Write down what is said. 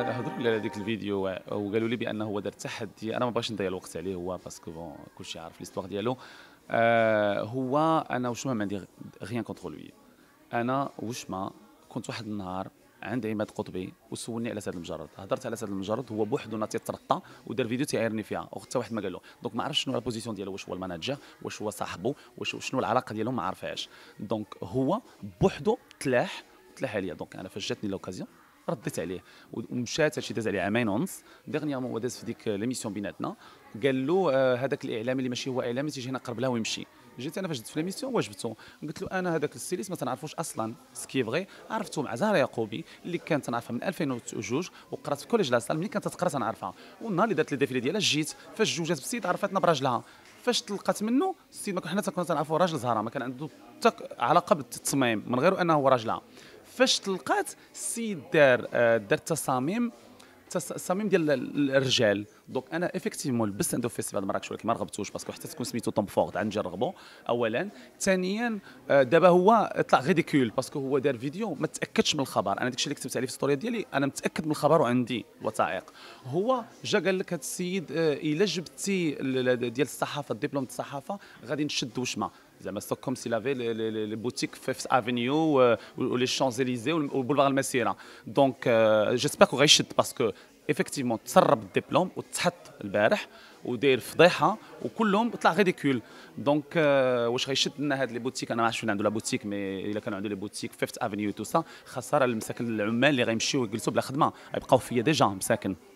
هضروا آه، لي على ديك الفيديو وقالوا لي بانه هو دار تحدي انا ما بغاش نضيع الوقت عليه هو باسكو بون كلشي عارف ليستواغ ديالو آه هو انا وشما ما عندي غيان كونترول انا واش ما كنت واحد النهار عند عماد قطبي وسولني على سعد المجرد هضرت على سعد المجرد هو بوحدو ناتي ترطى ودار فيديو تيعايرني فيها وحتى واحد ما قال له دونك ما عرفش شنو البوزيسيون ديالو واش هو المانجر واش هو صاحبه واش شنو العلاقه ديالهم ما عرفهاش دونك هو بوحدو تلاح تلاح عليا دونك انا فاش جاتني لوكازيون رديت عليه ومشات هادشي داز عليه عامين ونص ديغنييرمون هو داز في ديك ليميسيون بيناتنا قال له آه، هذاك الاعلامي اللي ماشي هو اعلامي تيجي هنا قرب ويمشي جيت انا فاش جيت في ليميسيون واجبته قلت له انا هذاك السيليس ما تنعرفوش اصلا سكي فغي عرفته مع زهره يعقوبي اللي كانت تنعرفها من 2002 وقرات في كوليج لاصال ملي كانت تقرا تنعرفها والنهار اللي دارت لي ديفيلي ديالها جيت فاش جوجات بسيد عرفتنا براجلها فاش تلقات منه السيد ما كنا حنا تنعرفوا راجل زهره ما كان عنده حتى علاقه بالتصميم من غير انه هو راجلها فاش تلقات السيد دار آه، دار التصاميم تصاميم ديال الرجال دونك انا افكتيفمون لبست عنده فيستيفال مراكش ولكن ما رغبتوش باسكو حتى تكون سميتو توم فورد عندي نجي نرغبو اولا ثانيا آه، دابا هو طلع غيديكول باسكو هو دار فيديو ما تاكدش من الخبر انا داكشي اللي كتبت عليه في الستوري ديالي انا متاكد من الخبر وعندي وثائق هو جا قال لك هذا السيد آه، الا جبتي ديال الصحافه الدبلوم الصحافه غادي نشد وشمه comme s'il avait les, boutiques Fifth Avenue euh, ou, les Champs-Élysées ou, le boulevard messira Donc, euh, j'espère qu'on réussit parce que effectivement, tu as le diplôme, le ou des et tout le monde est ridicule. Donc, je euh, les boutiques, je ne sais pas la boutique, mais il y a les boutiques Fifth Avenue et tout ça, je ne sais pas les gens qui ont